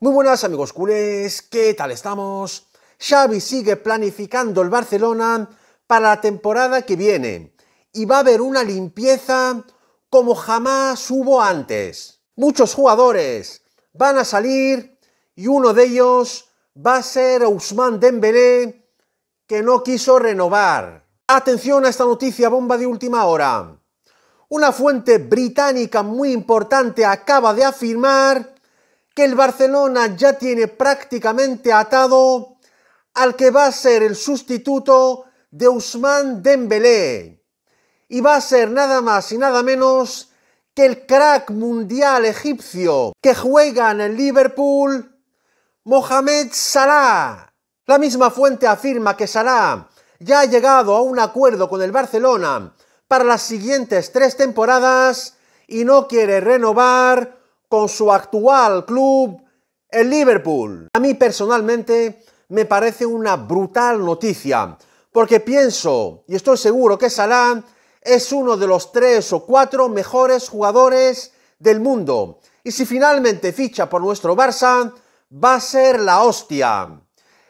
Muy buenas amigos culés, ¿qué tal estamos? Xavi sigue planificando el Barcelona para la temporada que viene y va a haber una limpieza como jamás hubo antes. Muchos jugadores van a salir y uno de ellos va a ser Ousmane Dembélé que no quiso renovar. Atención a esta noticia bomba de última hora. Una fuente británica muy importante acaba de afirmar que el Barcelona ya tiene prácticamente atado al que va a ser el sustituto de Usman Dembélé. Y va a ser nada más y nada menos que el crack mundial egipcio que juega en el Liverpool, Mohamed Salah. La misma fuente afirma que Salah ya ha llegado a un acuerdo con el Barcelona para las siguientes tres temporadas y no quiere renovar con su actual club, el Liverpool. A mí personalmente me parece una brutal noticia, porque pienso y estoy seguro que Salah es uno de los tres o cuatro mejores jugadores del mundo. Y si finalmente ficha por nuestro Barça, va a ser la hostia.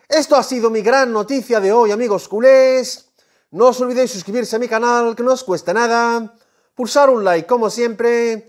Esto ha sido mi gran noticia de hoy, amigos culés. No os olvidéis suscribirse a mi canal, que no os cuesta nada. Pulsar un like, como siempre